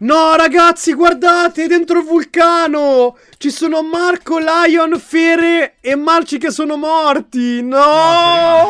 No ragazzi guardate dentro il vulcano Ci sono Marco, Lion, Fere e Marci che sono morti No, no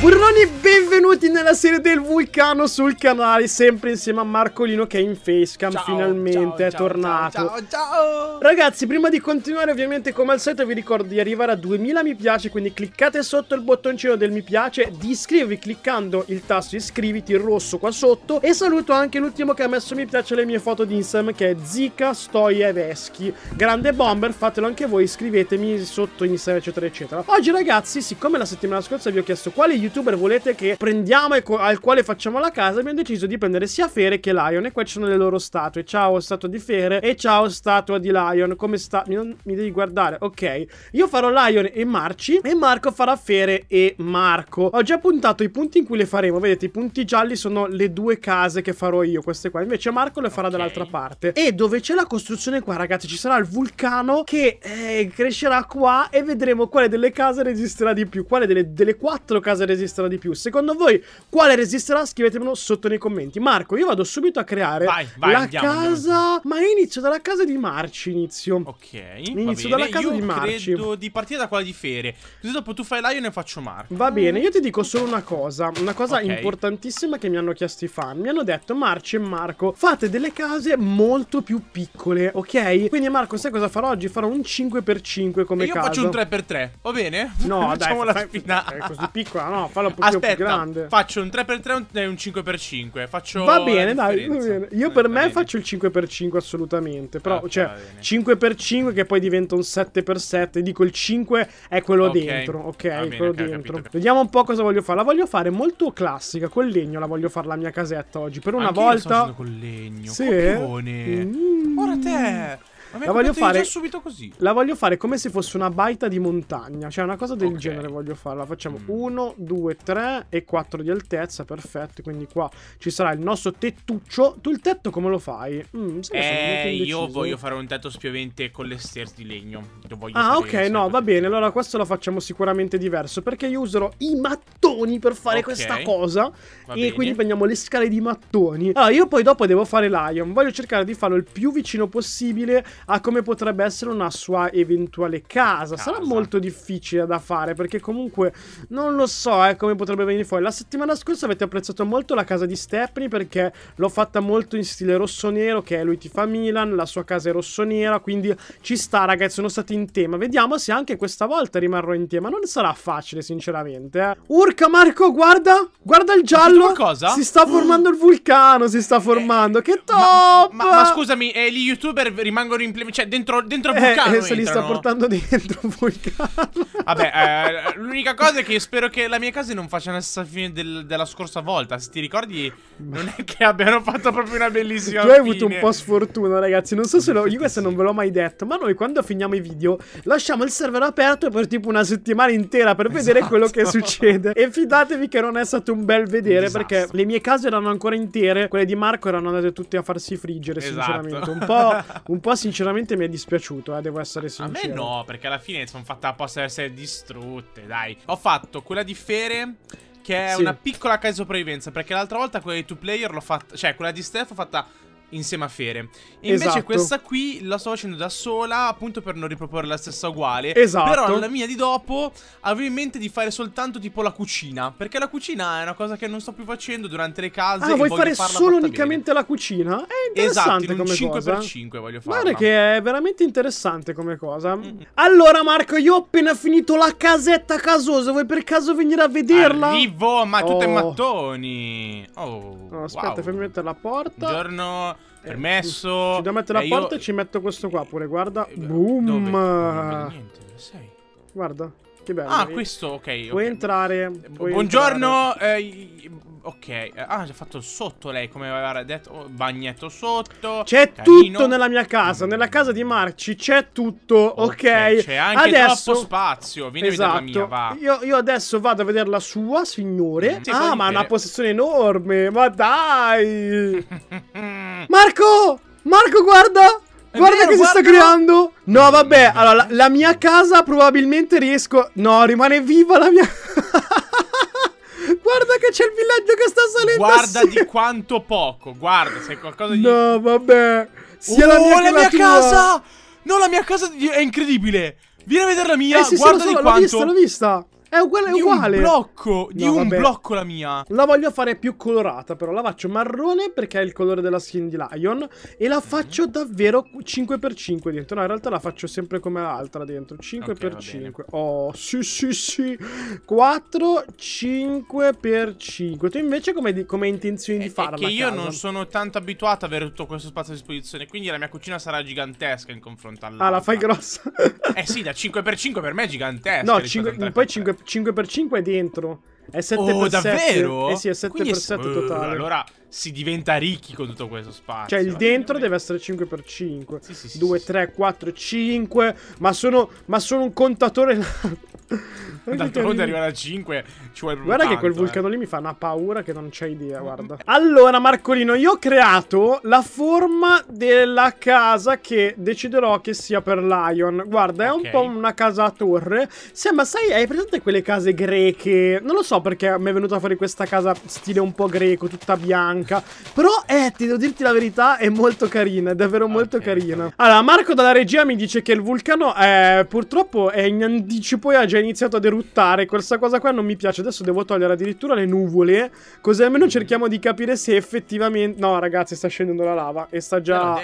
Burroni benvenuti nella serie del vulcano sul canale, sempre insieme a Marcolino che è in facecam, ciao, finalmente ciao, è ciao, tornato. Ciao, ciao, Ragazzi, prima di continuare ovviamente come al solito vi ricordo di arrivare a 2000 mi piace, quindi cliccate sotto il bottoncino del mi piace, di iscrivervi cliccando il tasto iscriviti rosso qua sotto e saluto anche l'ultimo che ha messo mi piace alle mie foto di Instagram che è Zika Stoieveschi. Grande bomber, fatelo anche voi, iscrivetemi sotto Instagram eccetera eccetera. Oggi ragazzi, siccome la settimana scorsa vi ho chiesto quale youtuber volete che che prendiamo e al quale facciamo la casa, abbiamo deciso di prendere sia Fere che Lion. E qua ci sono le loro statue. Ciao, statua di Fere e ciao, statua di Lion. Come sta? Mi, non, mi devi guardare. Ok. Io farò Lion e Marci e Marco farà Fere e Marco. Ho già puntato i punti in cui le faremo. Vedete, i punti gialli sono le due case che farò io, queste qua. Invece Marco le farà okay. dall'altra parte. E dove c'è la costruzione qua, ragazzi, ci sarà il vulcano che eh, crescerà qua e vedremo quale delle case resisterà di più. Quale delle, delle quattro case resisterà di più. Se Secondo voi quale resisterà? Scrivetemelo sotto nei commenti. Marco, io vado subito a creare vai, vai, la andiamo, casa. Andiamo. Ma io inizio dalla casa di Marci. Inizio. Ok. Inizio dalla casa io di Marci. Credo di partire da quella di Fere. Così dopo tu fai là, e ne faccio Marco. Va bene, io ti dico solo una cosa. Una cosa okay. importantissima che mi hanno chiesto i fan. Mi hanno detto, Marci e Marco, fate delle case molto più piccole, ok? Quindi, Marco, sai cosa farò oggi? Farò un 5x5 come e io casa. Io faccio un 3x3, va bene? No, dai, la fai, finale. È così piccola, no, fallo un po' Aspetta, più grande. Faccio un 3x3 e un 5x5. Faccio va bene, dai. Va bene. Io per me bene. faccio il 5x5 assolutamente. Però, okay, cioè, 5x5 che poi diventa un 7x7. Dico il 5 è quello okay. dentro. Ok, bene, quello okay, dentro. Vediamo un po' cosa voglio fare. La voglio fare molto classica, col legno. La voglio fare la mia casetta oggi. Per una Anch'io volta. Sto con legno. Sì. Mm. Ora te la voglio fare subito così. La voglio fare come se fosse una baita di montagna. Cioè, una cosa del okay. genere voglio farla. Facciamo 1, 2, 3 e 4 di altezza. Perfetto. Quindi qua ci sarà il nostro tettuccio. Tu il tetto come lo fai? Mm, eh, io voglio fare un tetto spiovente con le stairs di legno. ah, ok, no, va bene. Allora questo lo facciamo sicuramente diverso. Perché io userò i mattoni per fare okay. questa cosa. Va e bene. quindi prendiamo le scale di mattoni. Allora, io poi dopo devo fare Lion. Voglio cercare di farlo il più vicino possibile a come potrebbe essere una sua eventuale casa. casa. Sarà molto difficile da fare perché comunque non lo so eh, come potrebbe venire fuori. La settimana scorsa avete apprezzato molto la casa di Stepney perché l'ho fatta molto in stile rosso-nero che è lui ti fa Milan, la sua casa è rosso-nera, quindi ci sta ragazzi, sono stati in tema. Vediamo se anche questa volta rimarrò in tema. Non sarà facile sinceramente. Eh. Urca Marco, guarda, guarda il giallo. Si sta formando il vulcano, si sta eh, formando. Eh, che top! Ma, ma, ma scusami, eh, gli youtuber rimangono in implementare. Cioè, dentro, dentro eh, vulcano. Eh, se li sta portando dentro un vulcano. Vabbè, eh, l'unica cosa è che io spero che la mia casa non faccia la stessa fine del, della scorsa volta. Se ti ricordi, non è che abbiano fatto proprio una bellissima. Tu hai avuto un po' sfortuna, ragazzi. Non so se lo. Io questo non ve l'ho mai detto. Ma noi quando finiamo i video, lasciamo il server aperto per tipo una settimana intera per vedere esatto. quello che esatto. succede. E fidatevi che non è stato un bel vedere un esatto. perché le mie case erano ancora intere. Quelle di Marco erano andate tutte a farsi friggere, esatto. sinceramente. Un po', un po' sinceramente sinceramente mi è dispiaciuto, eh, devo essere sincero. A me no, perché alla fine sono fatte apposta ad essere distrutte, dai. Ho fatto quella di Fere che è sì. una piccola di sopravvivenza, perché l'altra volta quella di two player l'ho fatta, cioè quella di Steph ho fatta insieme a Fere. E esatto. invece questa qui la sto facendo da sola appunto per non riproporre la stessa uguale. Esatto. Però la mia di dopo avevo in mente di fare soltanto tipo la cucina, perché la cucina è una cosa che non sto più facendo durante le case. Ah, vuoi fare solo unicamente bene. la cucina? È esatto, interessante esatto, come 5 cosa. 5x5 voglio fare. Guarda che è veramente interessante come cosa. Mm -hmm. Allora Marco, io ho appena finito la casetta casosa, vuoi per caso venire a vederla? Arrivo, ma oh. tutte mattoni. Oh, no, aspetta, wow. fammi mettere la porta. Buongiorno Permesso. Ci devo mettere la eh, porta io... e ci metto questo qua pure, guarda. Eh, Boom. Dove? Non niente, sei. Guarda. Che bello. Ah, questo, ok. Puoi entrare. Eh, puoi Buongiorno. Entrare. Eh, ok. Ah, ci ha fatto sotto lei, come aveva detto. Oh, bagnetto sotto. C'è tutto nella mia casa. Nella casa di Marci c'è tutto. Ok. okay. C'è anche adesso... troppo spazio. Vieni esatto. a vedere la esatto. mia, io, io, adesso vado a vedere la sua, signore. Mm. Ah, ma ha una possessione enorme. Ma dai. Marco! Marco, guarda! È guarda vero, che guarda. si sta creando! No, vabbè, allora, la, la mia casa probabilmente riesco... No, rimane viva la mia... Guarda che c'è il villaggio che sta salendo Guarda assieme. di quanto poco Guarda se qualcosa di... No vabbè Sia oh, la mia, la mia tua. casa No la mia casa è incredibile Vieni a vedere la mia eh, sì, Guarda sì, so, di quanto L'ho vista l'ho vista è uguale, è uguale. Di un blocco, di no, un vabbè. blocco la mia. La voglio fare più colorata, però la faccio marrone perché è il colore della skin di Lion e la faccio mhm. davvero 5x5 dentro. No, in realtà la faccio sempre come l'altra dentro, 5x5. Okay, oh, sì, sì, sì. 4 5x5. Tu invece come, come hai intenzione di farla? Perché io non sono tanto abituato ad avere tutto questo spazio a disposizione, quindi la mia cucina sarà gigantesca in confronto alla Ah, la fai grossa. eh sì, da 5x5 per me è gigantesca. No, 5, poi 5x5 5x5 è dentro. È 7x7. Oh, davvero? Eh sì, è 7x7 è... Eh, totale. allora si diventa ricchi con tutto questo spazio. Cioè, il eh. dentro deve essere 5x5. Sì, sì, sì, 2, 3, 4, 5. Ma sono, ma sono un contatore D'altronde arriva a 5 ci vuole Guarda tanto, che quel vulcano eh. lì mi fa una paura che non c'è idea, guarda. Allora, Marcolino, io ho creato la forma della casa che deciderò che sia per Lion. Guarda, è okay. un po' una casa a torre. Sembra, sai, hai presente quelle case greche? Non lo so perché mi è venuta fuori questa casa stile un po' greco, tutta bianca. Però, eh, ti devo dirti la verità, è molto carina, è davvero okay. molto carina. Allora, Marco dalla regia mi dice che il vulcano eh, purtroppo è in anticipo e ha già ha iniziato a deruttare. Questa cosa qua non mi piace. Adesso devo togliere addirittura le nuvole. Così almeno mm. cerchiamo di capire se effettivamente... No, ragazzi, sta scendendo la lava e sta già...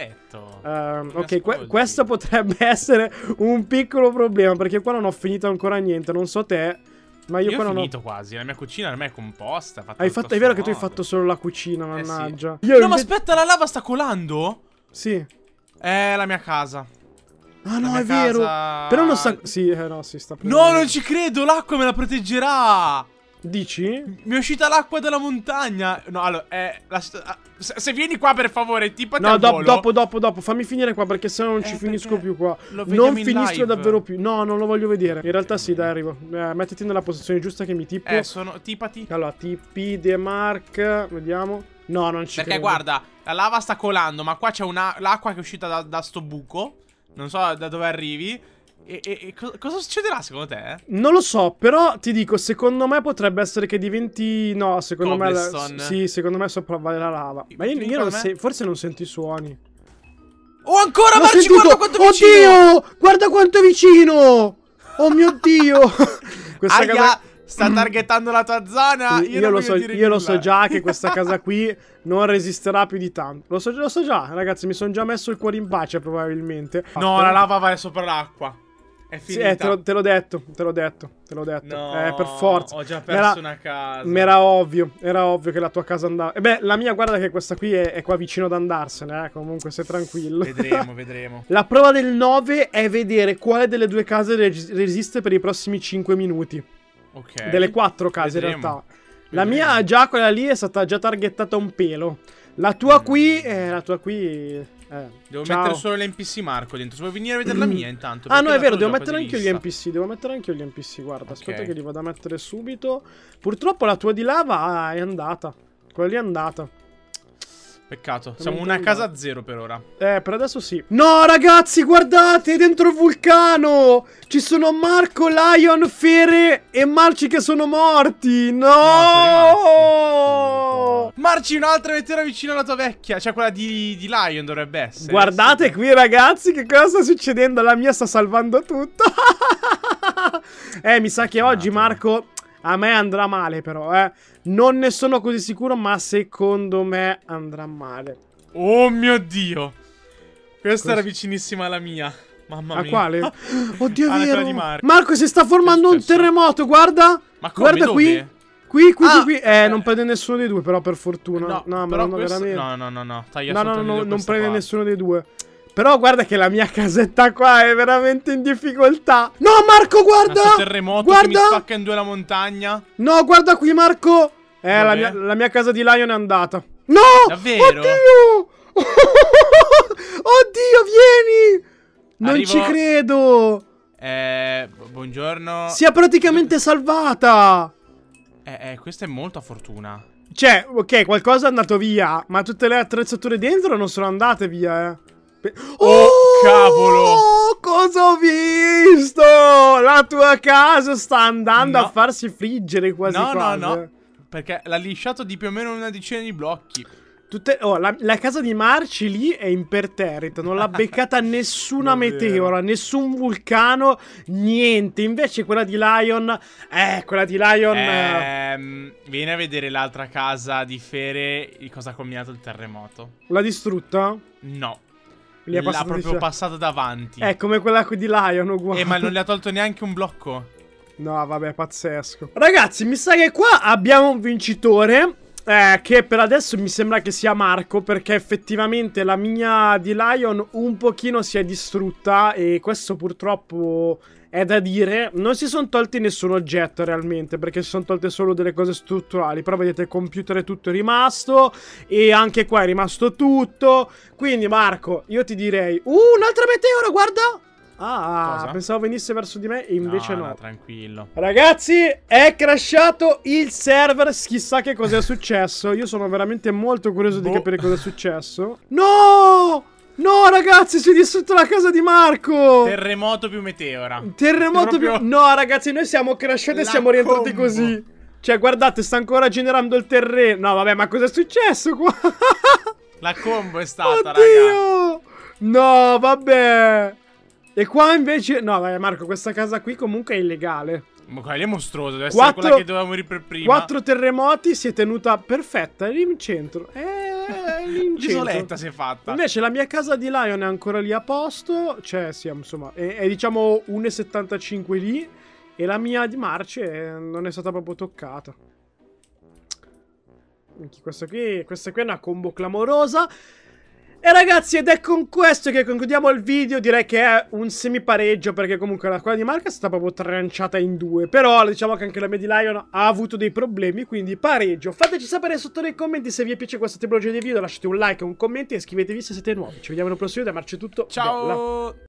Uh, ok, que questo potrebbe essere un piccolo problema perché qua non ho finito ancora niente. Non so te... Ma io, io ho finito ho... quasi, la mia cucina ormai è composta. Hai fatto, è vero modo. che tu hai fatto solo la cucina, mannaggia. Eh sì. no, invece... ma aspetta, la lava sta colando? Sì. È la mia casa. Ah no, è casa... vero. Però non sa... Sì, eh, no, si sta prendendo. No, non ci credo, l'acqua me la proteggerà. Dici? Mi è uscita l'acqua dalla montagna. No, allora, eh, la... Ah, se, se, vieni qua per favore, tipo No, do dopo, dopo, dopo, fammi finire qua perché sennò non eh, ci finisco più qua. Non finisco live. davvero più. No, non lo voglio vedere. In realtà sì, dai, arrivo. Eh, mettiti nella posizione giusta che mi tippo. Eh, sono tipati. Allora, tipi De Mark, vediamo. No, non ci Perché credo. guarda, la lava sta colando, ma qua c'è l'acqua che è uscita da, da sto buco. Non so da dove arrivi. E, e, e co cosa succederà secondo te? Non lo so, però ti dico, secondo me potrebbe essere che diventi... No, secondo me... La... Sì, secondo me sopravvale la lava. Ma io, io non se... forse non sento i suoni. Oh, ancora, Marci, sentito... guarda quanto Oddio, vicino! Oddio, guarda quanto vicino! Oh mio Dio! Questa Aia. Casa... Sta mm. targetando la tua zona. Io, io, lo, so, io lo, so, già che questa casa qui non resisterà più di tanto. Lo so, lo so già, ragazzi. Mi sono già messo il cuore in pace, probabilmente. No, Fatto. la lava va sopra l'acqua. È finita. Sì, eh, te, l'ho, te l'ho detto, te l'ho detto, te l'ho detto. No, eh, per forza. Ho già perso era, una casa. Ma era ovvio, era ovvio che la tua casa andava. E eh beh, la mia guarda che questa qui è, è qua vicino ad andarsene, eh, comunque sei tranquillo. Vedremo, vedremo. la prova del 9 è vedere quale delle due case res- resiste per i prossimi 5 minuti. Ok. Delle quattro case Vedremo. in realtà. La Vedremo. mia già quella lì è stata già targettata un pelo. La tua mm. qui, eh, la tua qui... Eh, devo ciao. mettere solo l'NPC Marco dentro. Se vuoi venire a vedere la mm. mia intanto. Ah, no, è vero, devo mettere anche io gli NPC. Devo mettere anche io gli NPC. Guarda, okay. aspetta che li vado a mettere subito. Purtroppo la tua di lava è andata. Quella lì è andata. Peccato, Come siamo una casa zero per ora. Eh, per adesso sì. No, ragazzi, guardate, dentro il vulcano ci sono Marco, Lion, Fere e Marci che sono morti. No! no Marci, un'altra lettera vicino alla tua vecchia, cioè quella di, di Lion dovrebbe essere. Guardate sì. qui, ragazzi, che cosa sta succedendo? La mia sta salvando tutto. eh, mi sa che oggi Marco a me andrà male però, eh. Non ne sono così sicuro, ma secondo me andrà male. Oh mio Dio! Questa Cos era vicinissima alla mia. Mamma mia. A quale? Ah. Oddio, ah, vero. Marco. Marco, si sta formando un terremoto, guarda. Ma come? Guarda Dove? qui. Qui, qui, ah, qui, qui. Eh, eh, non prende nessuno dei due, però, per fortuna. Eh, no, no, però questo... veramente... no, no, no, no. Taglia no, no, no, non prende qua. nessuno dei due. Però guarda che la mia casetta qua è veramente in difficoltà. No, Marco, guarda! Questo terremoto guarda! mi spacca in due la montagna. No, guarda qui, Marco! Eh, la mia, la mia, casa di Lion è andata. No! Davvero? Oddio! Oddio, vieni! Non Arrivo. ci credo! Eh, buongiorno. Si è praticamente salvata! Eh, eh, questa è molta fortuna. Cioè, ok, qualcosa è andato via, ma tutte le attrezzature dentro non sono andate via, eh. Oh, oh cavolo! Cosa ho visto? La tua casa sta andando no. a farsi friggere quasi No, quasi. no, no. Perché l'ha lisciato di più o meno una decina di blocchi. Tutte, oh, la, la, casa di Marci lì è imperterrita, non l'ha beccata nessuna meteora, nessun vulcano, niente. Invece quella di Lion, eh, quella di Lion... Eh. Ehm, Vieni a vedere l'altra casa di Fere, cosa ha combinato il terremoto. L'ha distrutta? No. L'ha proprio diciamo. passata davanti. È come quella di Lion, uguale. Eh, ma non le ha tolto neanche un blocco? No, vabbè, pazzesco. Ragazzi, mi sa che qua abbiamo un vincitore. Eh, che per adesso mi sembra che sia Marco perché effettivamente la mia di Lion un pochino si è distrutta e questo purtroppo è da dire. Non si sono tolti nessun oggetto realmente perché si sono tolte solo delle cose strutturali, però vedete il computer è tutto rimasto e anche qua è rimasto tutto. Quindi Marco, io ti direi... Uh, un'altra meteora, guarda! Ah, Cosa? pensavo venisse verso di me e invece no, no. no. tranquillo. Ragazzi, è crashato il server. Chissà che cosa è successo. Io sono veramente molto curioso boh. di capire cosa è successo. No! No, ragazzi, si è distrutta la casa di Marco! Terremoto più meteora. Terremoto più... No, ragazzi, noi siamo crashati e siamo rientrati combo. così. Cioè, guardate, sta ancora generando il terreno. No, vabbè, ma cosa è successo qua? la combo è stata, Oddio! Raga. No, vabbè. E qua invece... No, vabbè Marco, questa casa qui comunque è illegale. Ma quella è mostruosa, deve quattro, essere quella che dovevamo morire per prima. Quattro terremoti, si è tenuta perfetta, lì in centro. Eh, lì in centro. si è fatta. Invece la mia casa di Lion è ancora lì a posto, cioè sì, insomma, è, è diciamo 1,75 lì e la mia di Marce non è stata proprio toccata. Questa qui, questa qui è una combo clamorosa. E ragazzi ed è con questo che concludiamo il video, direi che è un semipareggio perché comunque la squadra di Marca è stata proprio tranciata in due, però diciamo che anche la Medi Lion ha avuto dei problemi, quindi pareggio. Fateci sapere sotto nei commenti se vi piace questa tipologia di video, lasciate un like, un commento e iscrivetevi se siete nuovi. Ci vediamo nel prossimo video, Marcio è tutto. Ciao! Bella.